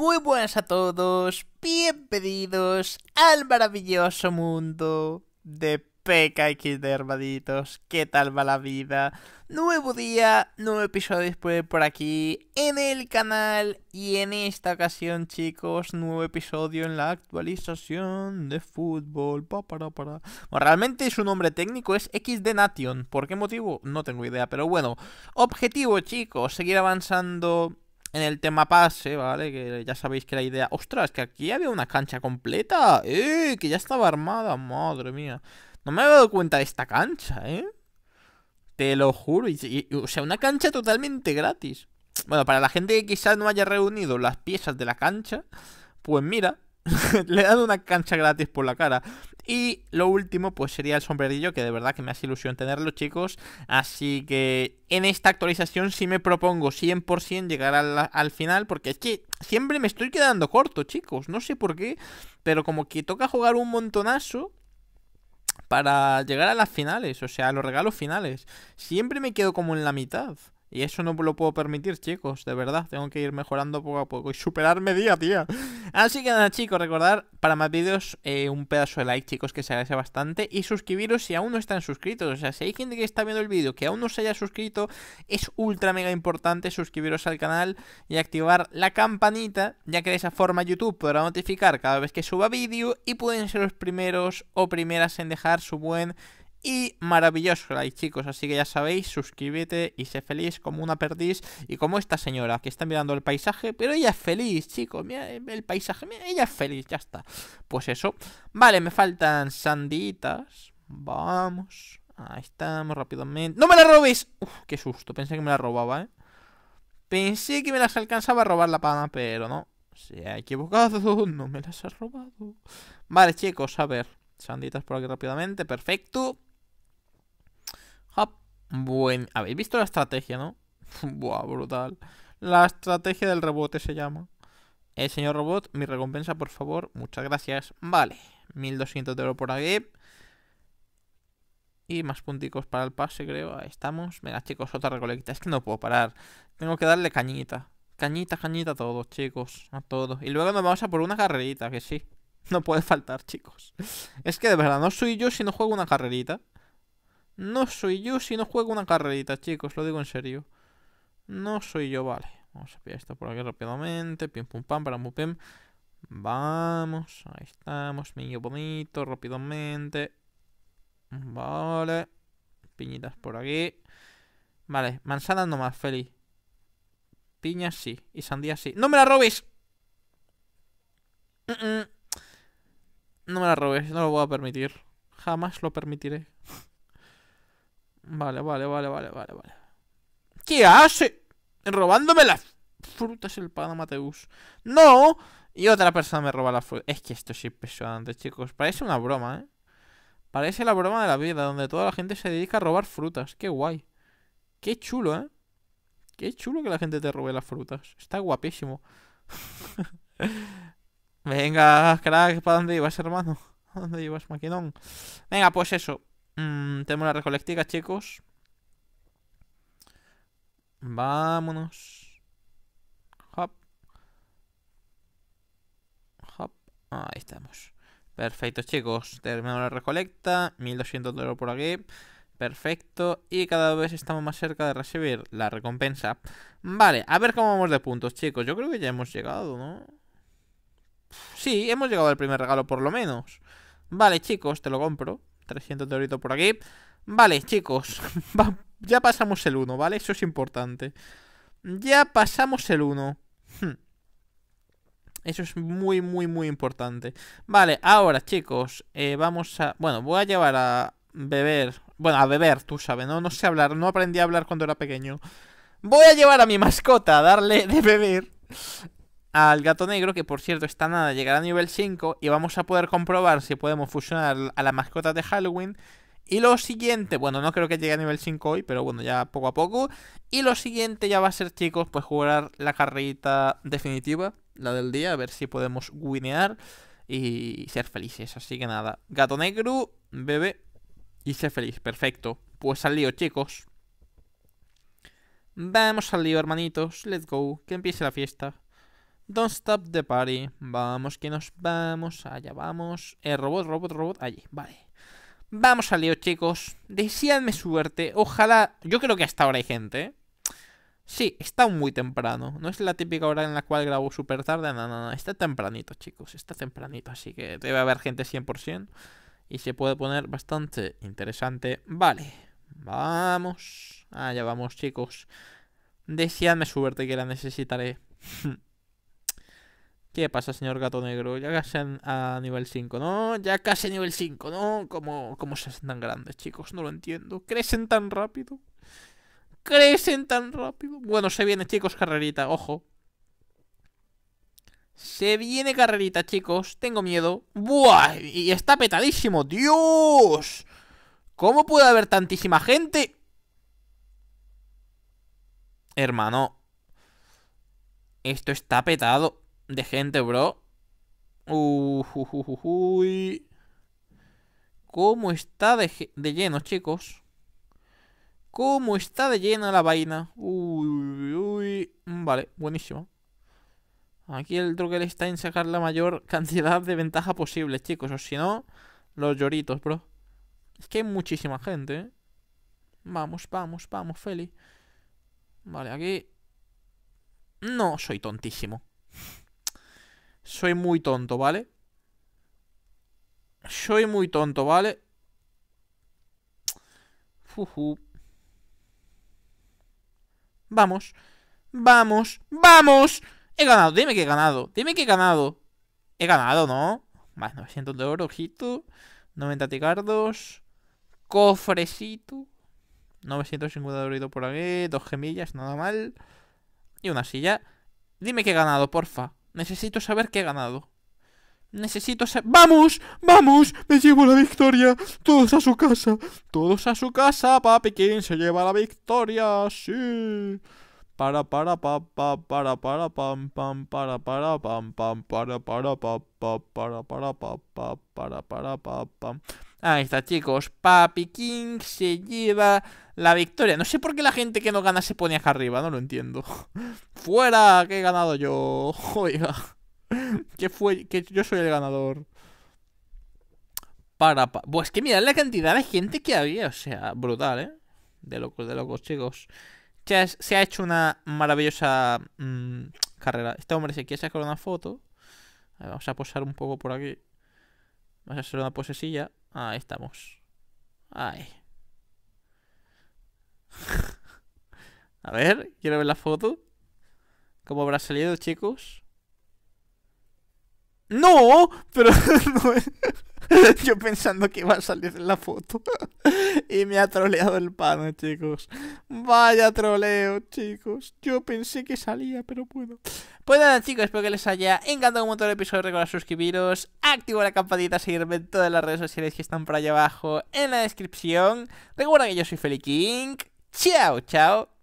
muy buenas a todos, bienvenidos al maravilloso mundo de de hermanitos. ¿Qué tal va la vida? Nuevo día, nuevo episodio después por aquí en el canal y en esta ocasión, chicos, nuevo episodio en la actualización de fútbol. Pa, para, Bueno, realmente su nombre técnico es XD Nation. ¿Por qué motivo? No tengo idea, pero bueno. Objetivo, chicos, seguir avanzando en el tema pase, ¿vale? Que ya sabéis que la idea... ¡Ostras! Que aquí había una cancha completa. ¡Eh! Que ya estaba armada. Madre mía. No me había dado cuenta de esta cancha, ¿eh? Te lo juro. o sea, una cancha totalmente gratis. Bueno, para la gente que quizás no haya reunido las piezas de la cancha, pues mira, le dan una cancha gratis por la cara. Y lo último, pues sería el sombrerillo, que de verdad que me hace ilusión tenerlo, chicos. Así que en esta actualización sí me propongo 100% llegar al, al final, porque es que siempre me estoy quedando corto, chicos. No sé por qué, pero como que toca jugar un montonazo para llegar a las finales, o sea, a los regalos finales. Siempre me quedo como en la mitad. Y eso no lo puedo permitir, chicos. De verdad, tengo que ir mejorando poco a poco y superarme día a día. Así que nada, chicos, recordar para más vídeos eh, un pedazo de like, chicos, que se agradece bastante. Y suscribiros si aún no están suscritos. O sea, si hay gente que está viendo el vídeo que aún no se haya suscrito, es ultra mega importante suscribiros al canal y activar la campanita, ya que de esa forma YouTube podrá notificar cada vez que suba vídeo y pueden ser los primeros o primeras en dejar su buen y maravilloso like, chicos. Así que ya sabéis, suscríbete y sé feliz como una perdiz y como esta señora que está mirando el paisaje, pero ella es feliz, chicos. Mira el paisaje, mira, ella es feliz, ya está. Pues eso. Vale, me faltan sanditas. Vamos. Ahí estamos rápidamente. ¡No me la robéis! Uf, qué susto. Pensé que me la robaba, ¿eh? Pensé que me las alcanzaba a robar la pana, pero no. Se ha equivocado. No me las ha robado. Vale, chicos, a ver. Sanditas por aquí rápidamente. Perfecto. Hop. Buen. ¿Habéis visto la estrategia, no? Buah, brutal. La estrategia del rebote se llama. El señor robot, mi recompensa, por favor. Muchas gracias. Vale. 1200 de oro por aquí. Y más punticos para el pase, creo. Ahí estamos. Venga, chicos, otra recolecta. Es que no puedo parar. Tengo que darle cañita. Cañita, cañita a todos, chicos. A todos. Y luego nos vamos a por una carrerita, que sí. No puede faltar, chicos. Es que de verdad, no soy yo si no juego una carrerita. No soy yo si no juego una carrerita, chicos, lo digo en serio. No soy yo, vale. Vamos a pillar esto por aquí rápidamente. Pim pum pam, para mupem. Vamos, ahí estamos, niño bonito, rápidamente. Vale. Piñitas por aquí. Vale, manzanas nomás, Feli. Piñas sí, y sandía sí. ¡No me la robes! Mm, mm. No me la robes, no lo voy a permitir. Jamás lo permitiré. Vale, vale, vale, vale, vale, vale. ¿Qué hace? Robándome las frutas el Panamateus. Mateus. ¡No! Y otra persona me roba las frutas. Es que esto es impresionante, chicos. Parece una broma, ¿eh? Parece la broma de la vida, donde toda la gente se dedica a robar frutas. ¡Qué guay! ¡Qué chulo, eh! ¡Qué chulo que la gente te robe las frutas! Está guapísimo. Venga, crack, ¿para dónde ibas, hermano? ¿Para dónde ibas, maquinón? Venga, pues eso. Mm, tenemos la recolectica, chicos. Vámonos. Hop. Hop. Ahí estamos. Perfecto, chicos. Terminamos la recolecta. 1200 oro por aquí. Perfecto. Y cada vez estamos más cerca de recibir la recompensa. Vale, a ver cómo vamos de puntos, chicos. Yo creo que ya hemos llegado, ¿no? Sí, hemos llegado al primer regalo por lo menos. Vale, chicos, te lo compro. 300 de orito por aquí. Vale, chicos. ya pasamos el 1, ¿vale? Eso es importante. Ya pasamos el 1. Hmm. Eso es muy, muy, muy importante. Vale, ahora, chicos, eh, vamos a... Bueno, voy a llevar a beber... Bueno, a beber, tú sabes, ¿no? No sé hablar, no aprendí a hablar cuando era pequeño. Voy a llevar a mi mascota a darle de beber al gato negro, que por cierto está nada, llegará a nivel 5 y vamos a poder comprobar si podemos fusionar a la mascota de Halloween. Y lo siguiente, bueno, no creo que llegue a nivel 5 hoy, pero bueno, ya poco a poco. Y lo siguiente ya va a ser, chicos, pues jugar la carrita definitiva, la del día, a ver si podemos winear y ser felices. Así que nada, gato negro, bebé y ser feliz, perfecto. Pues al lío, chicos. Vamos al lío, hermanitos, let's go, que empiece la fiesta. Don't stop the party. Vamos que nos vamos. Allá vamos. Eh, robot, robot, robot. Allí, vale. Vamos al lío, chicos. Deseadme suerte. Ojalá. Yo creo que hasta ahora hay gente, ¿eh? Sí, está muy temprano. No es la típica hora en la cual grabo súper tarde. No, no, no. Está tempranito, chicos. Está tempranito. Así que debe haber gente 100%. Y se puede poner bastante interesante. Vale. Vamos. Allá vamos, chicos. Deseadme suerte que la necesitaré. ¿Qué pasa, señor gato negro? Ya casi a nivel 5, ¿no? Ya casi a nivel 5, ¿no? ¿Cómo, ¿Cómo se hacen tan grandes, chicos? No lo entiendo. ¿Crecen tan rápido? ¿Crecen tan rápido? Bueno, se viene, chicos, carrerita, ojo. Se viene carrerita, chicos. Tengo miedo. ¡Buah! Y está petadísimo. ¡Dios! ¿Cómo puede haber tantísima gente? Hermano. Esto está petado de gente, bro. uy. ¿Cómo está de, lleno, chicos? ¿Cómo está de lleno la vaina? Uy, uy, uy. Mm, vale, buenísimo. Aquí el truque está en sacar la mayor cantidad de ventaja posible, chicos. O si no, los lloritos, bro. Es que hay muchísima gente, ¿eh? Vamos, vamos, vamos, Feli. Vale, aquí... No, soy tontísimo. Soy muy tonto, ¿vale? Soy muy tonto, ¿vale? Fuju. Vamos. Vamos. ¡Vamos! He ganado. Dime que he ganado. Dime que he ganado. He ganado, ¿no? Más 900 de oro, ojito. 90 ticardos. Cofrecito. 950 de oro por aquí. Dos gemillas, nada mal. Y una silla. Dime que he ganado, porfa. Necesito saber que he ganado. Necesito saber... ¡Vamos! ¡Vamos! ¡Me llevo la victoria! ¡Todos a su casa! ¡Todos a su casa! ¡Papi King se lleva la victoria! ¡Sí! Para para pa pa para para pam pam para para pam pam para para pa pa para para pa pa para para pa pam Ahí está, chicos. Papi King se lleva la victoria. No sé por qué la gente que no gana se pone acá arriba, no lo entiendo. ¡Fuera! Que he ganado yo. Oiga. que fue? Que yo soy el ganador. Para, Pues que mirad la cantidad de gente que había. O sea, brutal, ¿eh? De locos, de locos, chicos. se ha hecho una maravillosa mm, carrera. Este hombre se quiere sacar una foto. Vamos a posar un poco por aquí. Vamos a hacer una posesilla. Ahí estamos. A ver, quiero ver la foto. ¿Cómo habrá salido, chicos? No, pero Yo pensando que iba a salir en la foto. y me ha troleado el pana, chicos. Vaya troleo, chicos. Yo pensé que salía, pero puedo. Pues nada, chicos, espero que les haya encantado un montón el episodio. Recuerda suscribiros, activar la campanita, seguirme en todas las redes sociales que están por allá abajo en la descripción. Recuerda que yo soy Feli King. Chao, chao.